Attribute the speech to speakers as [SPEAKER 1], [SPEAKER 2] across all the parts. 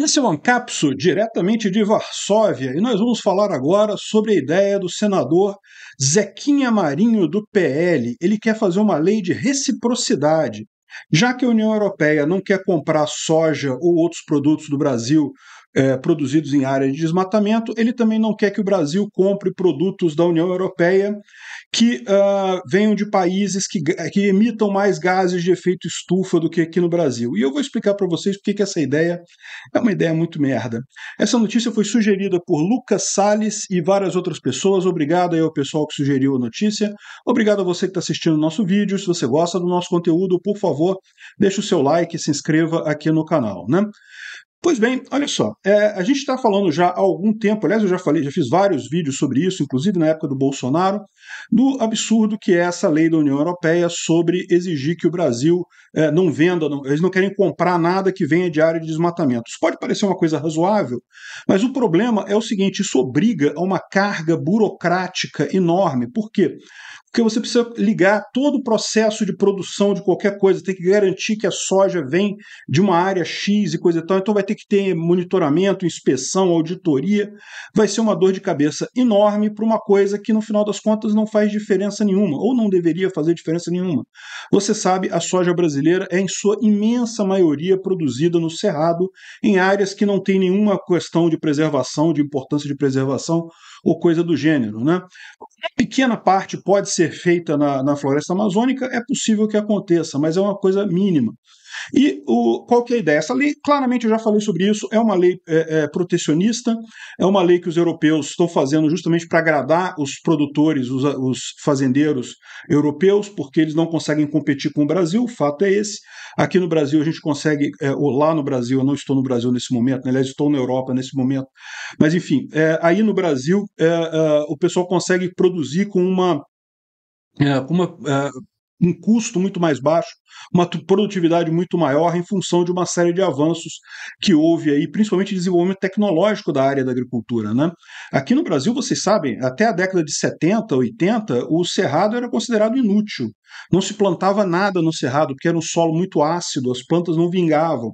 [SPEAKER 1] Esse é o Ancapsu, diretamente de Varsóvia, e nós vamos falar agora sobre a ideia do senador Zequinha Marinho, do PL. Ele quer fazer uma lei de reciprocidade. Já que a União Europeia não quer comprar soja ou outros produtos do Brasil é, produzidos em áreas de desmatamento. Ele também não quer que o Brasil compre produtos da União Europeia que uh, venham de países que, que emitam mais gases de efeito estufa do que aqui no Brasil. E eu vou explicar para vocês porque que essa ideia é uma ideia muito merda. Essa notícia foi sugerida por Lucas Salles e várias outras pessoas. Obrigado aí ao pessoal que sugeriu a notícia. Obrigado a você que está assistindo o nosso vídeo. Se você gosta do nosso conteúdo, por favor, deixe o seu like e se inscreva aqui no canal. Né? Pois bem, olha só, é, a gente está falando já há algum tempo, aliás, eu já falei, já fiz vários vídeos sobre isso, inclusive na época do Bolsonaro, do absurdo que é essa lei da União Europeia sobre exigir que o Brasil é, não venda, não, eles não querem comprar nada que venha de área de desmatamento. Isso pode parecer uma coisa razoável, mas o problema é o seguinte: isso obriga a uma carga burocrática enorme. Por quê? Porque você precisa ligar todo o processo de produção de qualquer coisa, tem que garantir que a soja vem de uma área X e coisa e tal, então vai ter que ter monitoramento, inspeção, auditoria. Vai ser uma dor de cabeça enorme para uma coisa que, no final das contas, não faz diferença nenhuma, ou não deveria fazer diferença nenhuma. Você sabe, a soja brasileira é, em sua imensa maioria, produzida no cerrado, em áreas que não tem nenhuma questão de preservação, de importância de preservação ou coisa do gênero. Né? Uma pequena parte pode ser feita na, na floresta amazônica, é possível que aconteça, mas é uma coisa mínima. E o, qual que é a ideia? Essa lei, claramente eu já falei sobre isso, é uma lei é, é, protecionista, é uma lei que os europeus estão fazendo justamente para agradar os produtores, os, os, fazendeiros europeus, porque eles não conseguem competir com o Brasil, o fato é esse. Aqui no Brasil a gente consegue, é, ou lá no Brasil, eu não estou no Brasil nesse momento, né, aliás estou na Europa nesse momento, mas enfim, é, aí no Brasil é, é, o pessoal consegue produzir com uma, é, com uma um custo muito mais baixo, uma produtividade muito maior em função de uma série de avanços que houve aí, principalmente desenvolvimento tecnológico da área da agricultura. Né? Aqui no Brasil, vocês sabem, até a década de 70, 80, o cerrado era considerado inútil. Não se plantava nada no cerrado, porque era um solo muito ácido, as plantas não vingavam.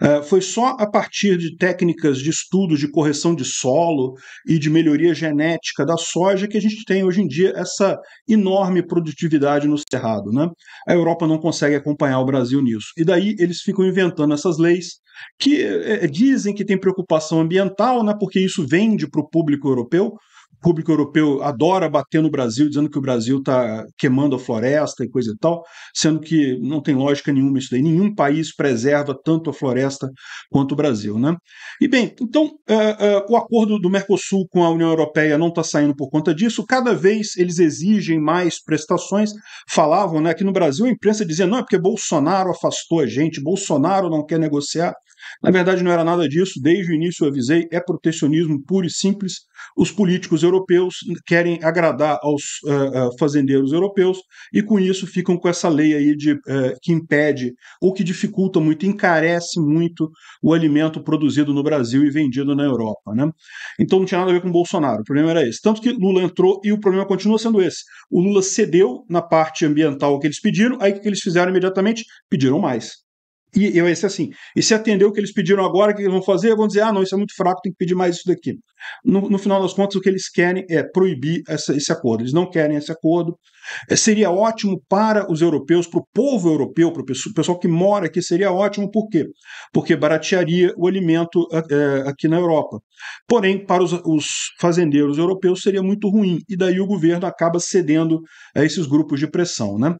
[SPEAKER 1] É, foi só a partir de técnicas de estudos de correção de solo e de melhoria genética da soja que a gente tem hoje em dia essa enorme produtividade no cerrado. Né? A Europa não consegue acompanhar o Brasil nisso. E daí eles ficam inventando essas leis que é, é, dizem que tem preocupação ambiental, né, porque isso vende para o público europeu, público europeu adora bater no Brasil, dizendo que o Brasil está queimando a floresta e coisa e tal, sendo que não tem lógica nenhuma isso daí. Nenhum país preserva tanto a floresta quanto o Brasil. Né? E bem, então é, é, o acordo do Mercosul com a União Europeia não está saindo por conta disso. Cada vez eles exigem mais prestações. Falavam né, que no Brasil a imprensa dizia não, é porque Bolsonaro afastou a gente, Bolsonaro não quer negociar. Na verdade, não era nada disso. Desde o início eu avisei, é protecionismo puro e simples. Os políticos europeus querem agradar aos uh, uh, fazendeiros europeus e, com isso, ficam com essa lei aí de, uh, que impede ou que dificulta muito, encarece muito o alimento produzido no Brasil e vendido na Europa. Né? Então não tinha nada a ver com Bolsonaro. O problema era esse. Tanto que Lula entrou e o problema continua sendo esse. O Lula cedeu na parte ambiental que eles pediram, aí o que eles fizeram imediatamente? Pediram mais. E eu esse assim, e se atender o que eles pediram agora, o que eles vão fazer? Vão dizer, ah, não, isso é muito fraco, tem que pedir mais isso daqui. No, no, final das contas, o que eles querem é proibir essa, esse acordo. Eles não querem esse acordo. É, seria ótimo para os europeus, para o povo europeu, para o pessoal, pessoal que mora aqui, seria ótimo, por quê? Porque baratearia o alimento é, é, aqui na Europa. Porém, para os, os, fazendeiros europeus seria muito ruim, e daí o governo acaba cedendo a esses grupos de pressão. Né?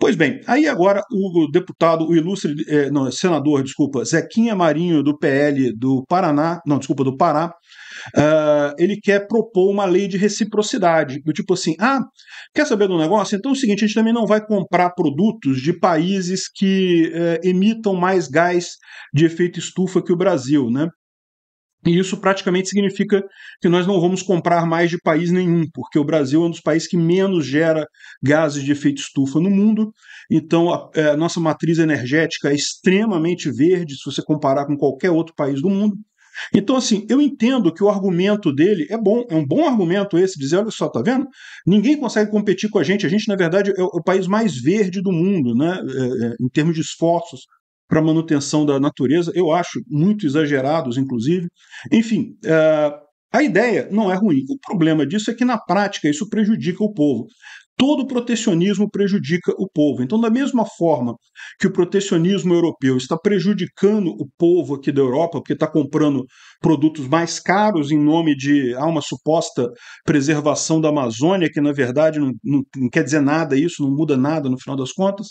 [SPEAKER 1] Pois bem, aí agora o deputado, o ilustre, é, não, senador, desculpa, Zequinha Marinho, do PL do Paraná, não, desculpa, do Pará, uh, ele quer propor uma lei de reciprocidade, do tipo assim, ah, quer saber do negócio? Então é o seguinte, a gente também não vai comprar produtos de países que uh, emitam mais gás de efeito estufa que o Brasil, né? E isso praticamente significa que nós não vamos comprar mais de país nenhum, porque o Brasil é um dos países que menos gera gases de efeito estufa no mundo. Então, a, eh, a nossa matriz energética é extremamente verde, se você comparar com qualquer outro país do mundo. Então, assim, eu entendo que o argumento dele é bom, é um bom argumento esse, dizer, olha só, tá vendo? Ninguém consegue competir com a gente, a gente, na verdade, é o é país mais verde do mundo, né? É, é em termos de esforços para manutenção da natureza, eu acho muito exagerados, inclusive. Enfim, é, a ideia não é ruim. O problema disso é que, na prática, isso prejudica o povo. Todo protecionismo prejudica o povo. Então, da mesma forma que o protecionismo europeu está prejudicando o povo aqui da Europa, porque está comprando produtos mais caros em nome de ah, uma suposta preservação da Amazônia, que na verdade não, não, não quer dizer nada isso, não muda nada no final das contas.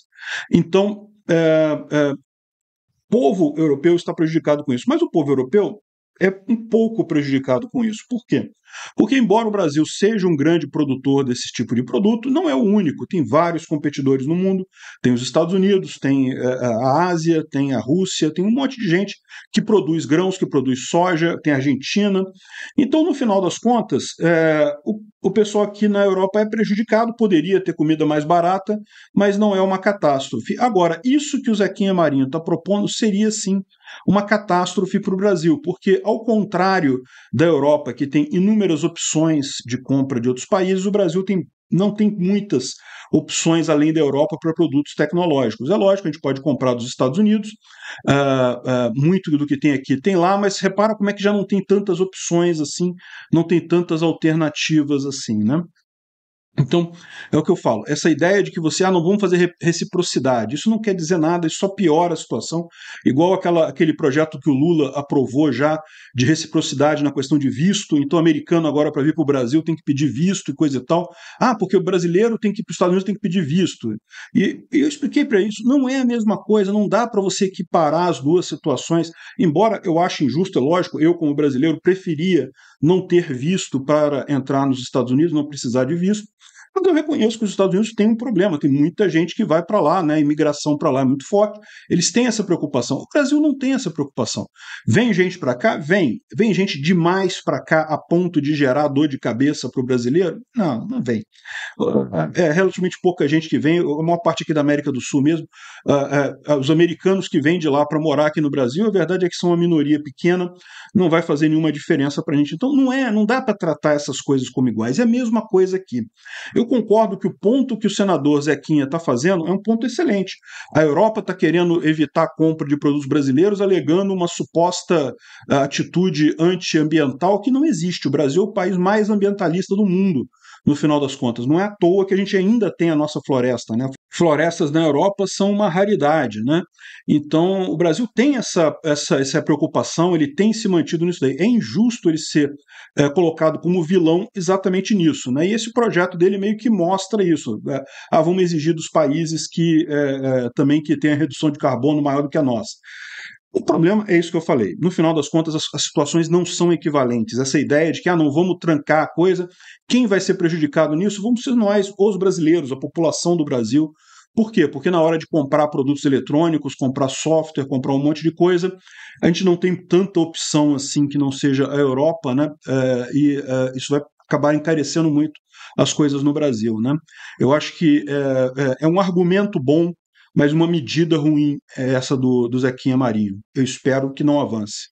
[SPEAKER 1] Então, é, é, povo europeu está prejudicado com isso. Mas o povo europeu é um pouco prejudicado com isso. Por quê? Porque, embora o Brasil seja um grande produtor desse tipo de produto, não é o único. Tem vários competidores no mundo. Tem os Estados Unidos, tem eh, eh, a Ásia, tem a Rússia, tem um monte de gente que produz grãos, que produz soja, tem a Argentina. Então, no final das contas, é, o, o pessoal aqui na Europa é prejudicado, poderia ter comida mais barata, mas não é uma catástrofe. Agora, isso que o Zequinha Marinho está propondo seria sim uma catástrofe para o Brasil, porque, ao contrário da Europa, que tem inúmeras inúmeras opções de compra de outros países, o Brasil tem, não tem muitas opções além da Europa para produtos tecnológicos. É lógico, a gente pode comprar dos Estados Unidos, uh, uh, muito do que tem aqui tem lá, mas repara como é que já não tem tantas opções assim, não tem tantas alternativas assim, né? Então, é o que eu falo. Essa ideia de que você, ah, não vamos fazer reciprocidade, isso não quer dizer nada, isso só piora a situação. Igual aquela, aquele projeto que o Lula aprovou já de reciprocidade na questão de visto, então americano agora para vir para o Brasil tem que pedir visto e coisa e tal. Ah, porque o brasileiro tem que ir para os Estados Unidos tem que pedir visto. E, e eu expliquei para isso, não é a mesma coisa, não dá para você equiparar as duas situações. Embora eu ache injusto, é lógico, eu como brasileiro preferia não ter visto para entrar nos Estados Unidos, não precisar de visto. Mas eu reconheço que os Estados Unidos têm um problema, tem muita gente que vai para lá, né? A imigração para lá é muito forte. Eles têm essa preocupação. O Brasil não tem essa preocupação. Vem gente para cá? Vem. Vem gente demais para cá a ponto de gerar dor de cabeça para o brasileiro? Não, não vem. Uhum. É, é relativamente pouca gente que vem, a maior parte aqui da América do Sul mesmo. Ah, é, ah, os americanos que vêm de lá para morar aqui no Brasil, a verdade é que são uma minoria pequena, não vai fazer nenhuma diferença para a gente. Então não é, não dá para tratar essas coisas como iguais. É a mesma coisa aqui. Eu eu concordo que o ponto que o senador Zequinha está fazendo é um ponto excelente. A Europa está querendo evitar a compra de produtos brasileiros, alegando uma suposta ah, atitude antiambiental que não existe. O Brasil é o país mais ambientalista do mundo no final das contas. Não é à toa que a gente ainda tem a nossa floresta, né? Florestas na Europa são uma raridade, né? Então, o Brasil tem essa, essa, essa preocupação, ele tem se mantido nisso daí. É injusto ele ser é, colocado como vilão exatamente nisso, né? E esse projeto dele meio que mostra isso. É, ah, vamos exigir dos países que é, é também que tenham redução de carbono maior do que a nossa. O problema é isso que eu falei. No final das contas, as, as, situações não são equivalentes. Essa ideia de que, ah, não, vamos trancar a coisa, quem vai ser prejudicado nisso? Vamos ser nós, os brasileiros, a população do Brasil. Por quê? Porque na hora de comprar produtos eletrônicos, comprar software, comprar um monte de coisa, a gente não tem tanta opção assim que não seja a Europa, né? Uh, e uh, isso vai acabar encarecendo muito as coisas no Brasil, né? Eu acho que é, é, é um argumento bom mas uma medida ruim é essa do, do Zequinha Marinho. Eu espero que não avance.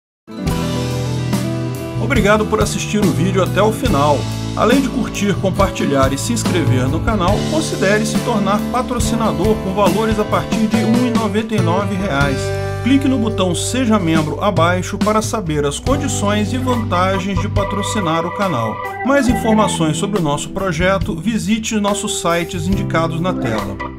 [SPEAKER 1] Obrigado por assistir o vídeo até o final. Além de curtir, compartilhar e se inscrever no canal, considere se tornar patrocinador com valores a partir de R$ 1,99. Clique no botão Seja Membro abaixo para saber as condições e vantagens de patrocinar o canal. Mais informações sobre o nosso projeto, visite nossos sites indicados na tela.